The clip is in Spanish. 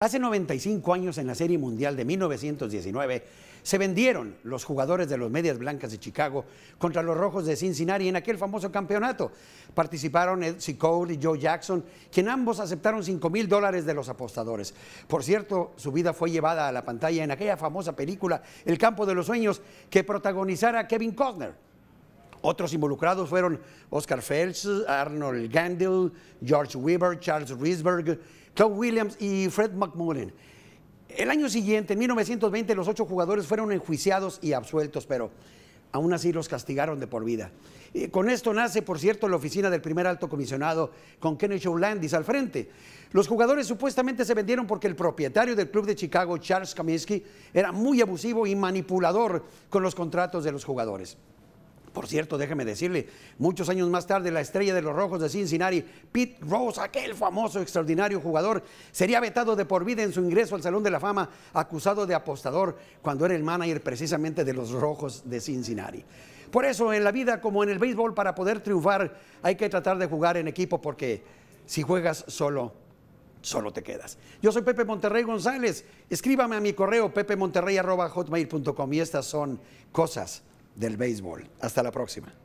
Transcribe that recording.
Hace 95 años en la Serie Mundial de 1919 se vendieron los jugadores de los Medias Blancas de Chicago contra los Rojos de Cincinnati en aquel famoso campeonato. Participaron Ed Cole y Joe Jackson, quien ambos aceptaron 5 mil dólares de los apostadores. Por cierto, su vida fue llevada a la pantalla en aquella famosa película El campo de los sueños que protagonizara Kevin Costner. Otros involucrados fueron Oscar Fels, Arnold Gandil, George Weber, Charles Riesberg, Claude Williams y Fred McMullen. El año siguiente, en 1920, los ocho jugadores fueron enjuiciados y absueltos, pero aún así los castigaron de por vida. con esto nace, por cierto, la oficina del primer alto comisionado con Kenneth Showlandis al frente. Los jugadores supuestamente se vendieron porque el propietario del club de Chicago, Charles Kaminsky, era muy abusivo y manipulador con los contratos de los jugadores. Por cierto, déjeme decirle, muchos años más tarde la estrella de los Rojos de Cincinnati, Pete Rose, aquel famoso extraordinario jugador, sería vetado de por vida en su ingreso al Salón de la Fama, acusado de apostador cuando era el manager precisamente de los Rojos de Cincinnati. Por eso, en la vida como en el béisbol, para poder triunfar hay que tratar de jugar en equipo porque si juegas solo, solo te quedas. Yo soy Pepe Monterrey González. Escríbame a mi correo pepemonterrey.hotmail.com y estas son cosas del béisbol. Hasta la próxima.